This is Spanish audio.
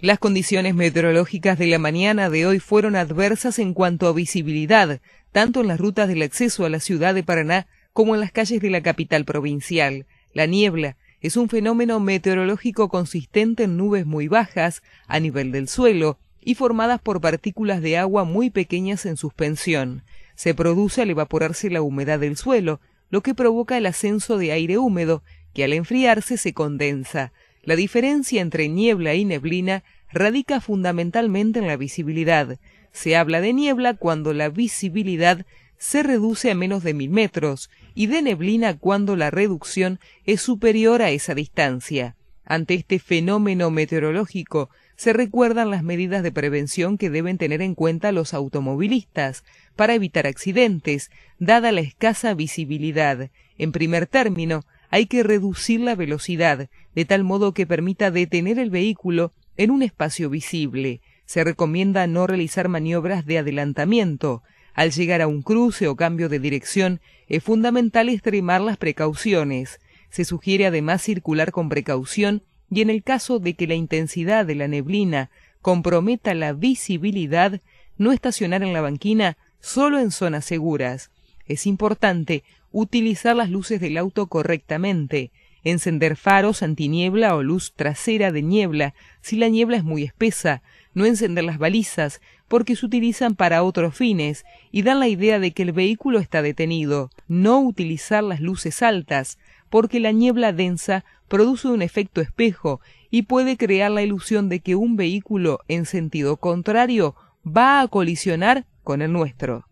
Las condiciones meteorológicas de la mañana de hoy fueron adversas en cuanto a visibilidad, tanto en las rutas del acceso a la ciudad de Paraná como en las calles de la capital provincial. La niebla es un fenómeno meteorológico consistente en nubes muy bajas a nivel del suelo y formadas por partículas de agua muy pequeñas en suspensión. Se produce al evaporarse la humedad del suelo, lo que provoca el ascenso de aire húmedo, que al enfriarse se condensa. La diferencia entre niebla y neblina radica fundamentalmente en la visibilidad. Se habla de niebla cuando la visibilidad se reduce a menos de mil metros y de neblina cuando la reducción es superior a esa distancia. Ante este fenómeno meteorológico se recuerdan las medidas de prevención que deben tener en cuenta los automovilistas para evitar accidentes, dada la escasa visibilidad. En primer término, hay que reducir la velocidad, de tal modo que permita detener el vehículo en un espacio visible. Se recomienda no realizar maniobras de adelantamiento. Al llegar a un cruce o cambio de dirección, es fundamental extremar las precauciones. Se sugiere además circular con precaución y en el caso de que la intensidad de la neblina comprometa la visibilidad, no estacionar en la banquina solo en zonas seguras. Es importante utilizar las luces del auto correctamente, encender faros antiniebla o luz trasera de niebla si la niebla es muy espesa, no encender las balizas porque se utilizan para otros fines y dan la idea de que el vehículo está detenido, no utilizar las luces altas porque la niebla densa produce un efecto espejo y puede crear la ilusión de que un vehículo en sentido contrario va a colisionar con el nuestro.